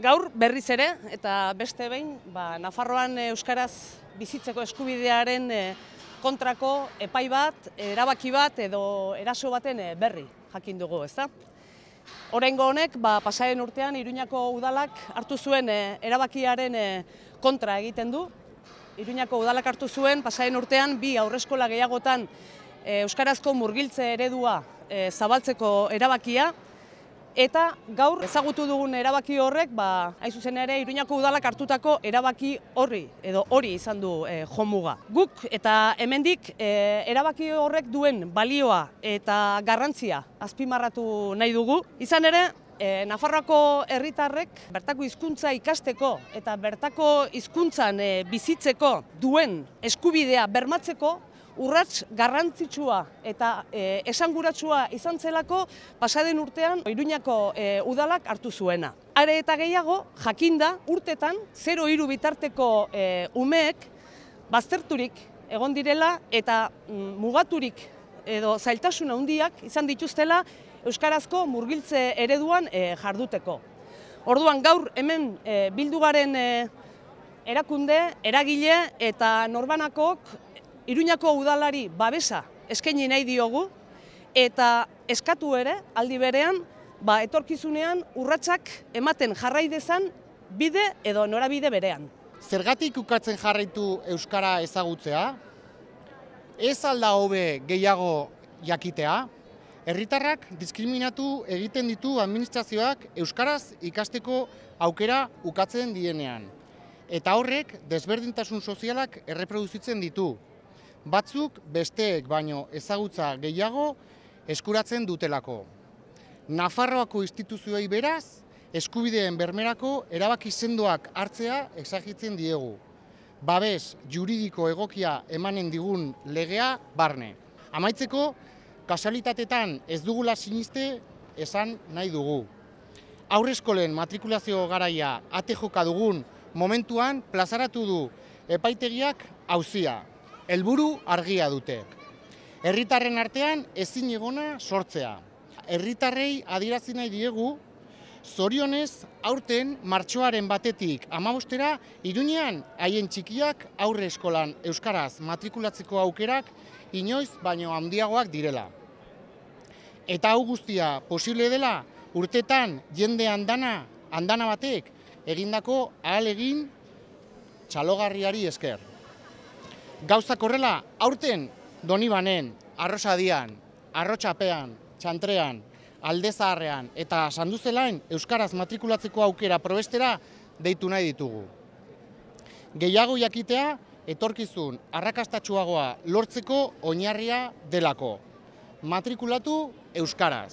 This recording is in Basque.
Gaur berriz ere eta beste behin ba, Nafarroan eh, Euskaraz bizitzeko eskubidearen eh, kontrako epai bat, erabaki bat edo eraso baten eh, berri jakin dugu, ez da? Horengo honek, ba, pasaren urtean, Iruñako udalak hartu zuen erabakiaren kontra egiten du, Iruñako udalak hartu zuen, pasaren urtean, bi aurrezkola gehiagotan eh, Euskarazko murgiltze eredua eh, zabaltzeko erabakia, eta gaur ezagutu dugun erabaki horrek, ba, hain zuzen ere, Iruñako udalak hartutako erabaki horri, edo hori izan du eh, jomuga. Guk eta hemendik e, erabaki horrek duen balioa eta garrantzia azpimarratu nahi dugu, izan ere, e, Nafarroako herritarrek bertako hizkuntza ikasteko eta bertako hizkuntzan e, bizitzeko duen eskubidea bermatzeko urrats garrantzitsua eta e, esanguratsua izan zelako pasaden urtean Iruñako e, udalak hartu zuena. Are eta gehiago jakinda urtetan 03 bitarteko e, umeek bazterturik egon direla eta mm, mugaturik edo zailtasun handiak izan dituztela euskarazko murgiltze ereduan eh, jarduteko. Orduan gaur hemen eh, bildugaren eh, erakunde, eragile eta norbanakok Iruñako udalari babesa eskaini nahi diogu eta eskatu ere aldi berean ba etorkizunean urratsak ematen jarrai dezan bide edo norabide berean. Zergatik ukatzen jarraitu euskara ezagutzea? ez alda hobe gehiago jakitea, herritarrak diskriminatu egiten ditu administrazioak euskaraz ikasteko aukera ukatzen dienean. Eta horrek desberdintasun sozialak erreproduzitzen ditu. Batzuk besteek baino ezagutza gehiago eskuratzen dutelako. Nafarroako instituzioei beraz eskubideen bermerako erabaki sendoak hartzea exagitzen diegu babes juridiko egokia emanen digun legea barne. Amaitzeko, kasalitatetan ez dugula siniste esan nahi dugu. Aurrezkolen matrikulazio garaia ate joka dugun momentuan plazaratu du epaitegiak hauzia, helburu argia dute. Herritarren artean ezin egona sortzea. Herritarrei adierazi nahi diegu Zorionez, aurten martxoaren batetik amabostera, irunean haien txikiak aurre eskolan Euskaraz matrikulatzeko aukerak inoiz baino handiagoak direla. Eta hau guztia posible dela, urtetan jende handana, andana batek, egindako ahal egin txalogarriari esker. Gauza korrela, aurten donibanen, banen, arrosadian, arrotxapean, txantrean, alde zaharrean eta sanduzelain Euskaraz matrikulatzeko aukera probestera deitu nahi ditugu. Gehiago jakitea etorkizun arrakastatxuagoa lortzeko oinarria delako. Matrikulatu Euskaraz.